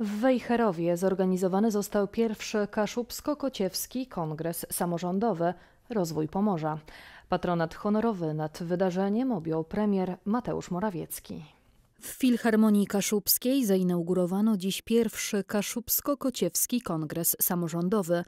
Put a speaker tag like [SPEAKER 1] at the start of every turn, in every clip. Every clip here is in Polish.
[SPEAKER 1] W Wejherowie zorganizowany został pierwszy Kaszubsko-Kociewski Kongres Samorządowy Rozwój Pomorza. Patronat honorowy nad wydarzeniem objął premier Mateusz Morawiecki. W Filharmonii Kaszubskiej zainaugurowano dziś pierwszy Kaszubsko-Kociewski Kongres Samorządowy.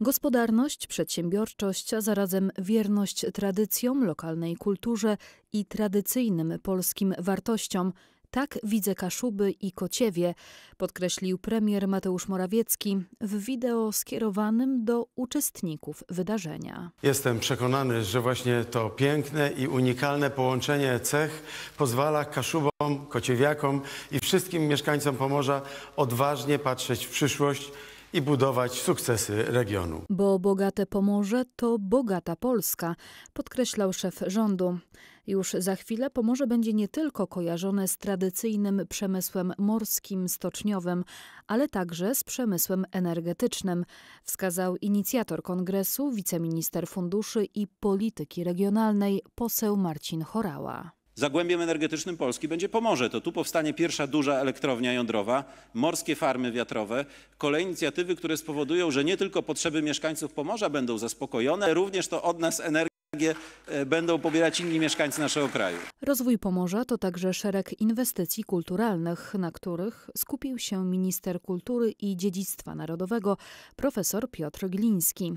[SPEAKER 1] Gospodarność, przedsiębiorczość, a zarazem wierność tradycjom, lokalnej kulturze i tradycyjnym polskim wartościom tak widzę Kaszuby i Kociewie, podkreślił premier Mateusz Morawiecki w wideo skierowanym do uczestników wydarzenia.
[SPEAKER 2] Jestem przekonany, że właśnie to piękne i unikalne połączenie cech pozwala Kaszubom, Kociewiakom i wszystkim mieszkańcom Pomorza odważnie patrzeć w przyszłość i budować sukcesy regionu.
[SPEAKER 1] Bo bogate Pomorze to bogata Polska, podkreślał szef rządu. Już za chwilę Pomorze będzie nie tylko kojarzone z tradycyjnym przemysłem morskim, stoczniowym, ale także z przemysłem energetycznym, wskazał inicjator kongresu, wiceminister funduszy i polityki regionalnej, poseł Marcin Chorała.
[SPEAKER 3] Zagłębiem energetycznym Polski będzie Pomorze. To tu powstanie pierwsza duża elektrownia jądrowa, morskie farmy wiatrowe, kolejne inicjatywy, które spowodują, że nie tylko potrzeby mieszkańców Pomorza będą zaspokojone, ale również to od nas energia. E, będą pobierać inni mieszkańcy naszego kraju.
[SPEAKER 1] Rozwój Pomorza to także szereg inwestycji kulturalnych, na których skupił się minister kultury i dziedzictwa narodowego profesor Piotr Gliński.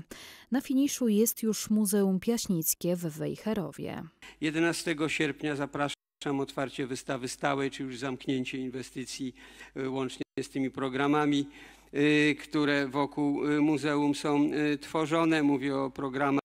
[SPEAKER 1] Na finiszu jest już Muzeum Piaśnickie w Wejherowie.
[SPEAKER 4] 11 sierpnia zapraszam otwarcie wystawy stałej, czy już zamknięcie inwestycji e, łącznie z tymi programami, e, które wokół muzeum są tworzone. Mówię o programach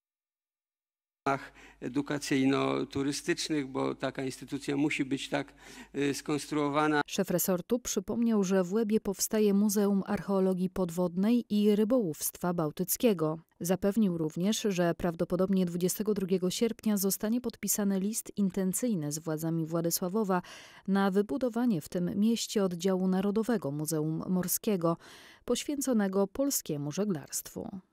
[SPEAKER 4] planach edukacyjno-turystycznych, bo taka instytucja musi być tak y, skonstruowana. Szef
[SPEAKER 1] resortu przypomniał, że w Łebie powstaje Muzeum Archeologii Podwodnej i Rybołówstwa Bałtyckiego. Zapewnił również, że prawdopodobnie 22 sierpnia zostanie podpisany list intencyjny z władzami Władysławowa na wybudowanie w tym mieście oddziału Narodowego Muzeum Morskiego poświęconego polskiemu żeglarstwu.